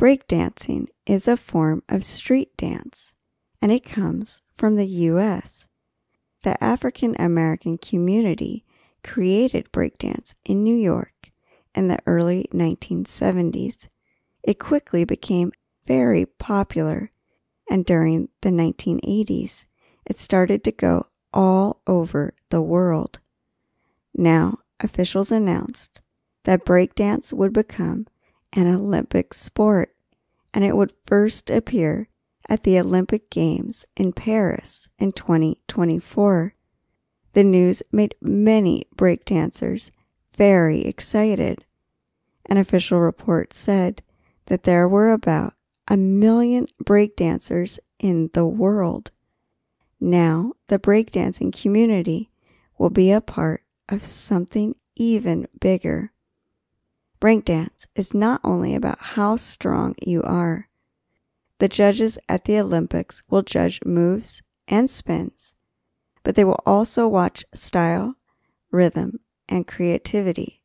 Breakdancing is a form of street dance, and it comes from the U.S. The African American community created breakdance in New York in the early 1970s. It quickly became very popular, and during the 1980s, it started to go all over the world. Now, officials announced that breakdance would become an Olympic sport, and it would first appear at the Olympic Games in Paris in 2024. The news made many breakdancers very excited. An official report said that there were about a million breakdancers in the world. Now, the breakdancing community will be a part of something even bigger. Breakdance is not only about how strong you are. The judges at the Olympics will judge moves and spins, but they will also watch style, rhythm, and creativity.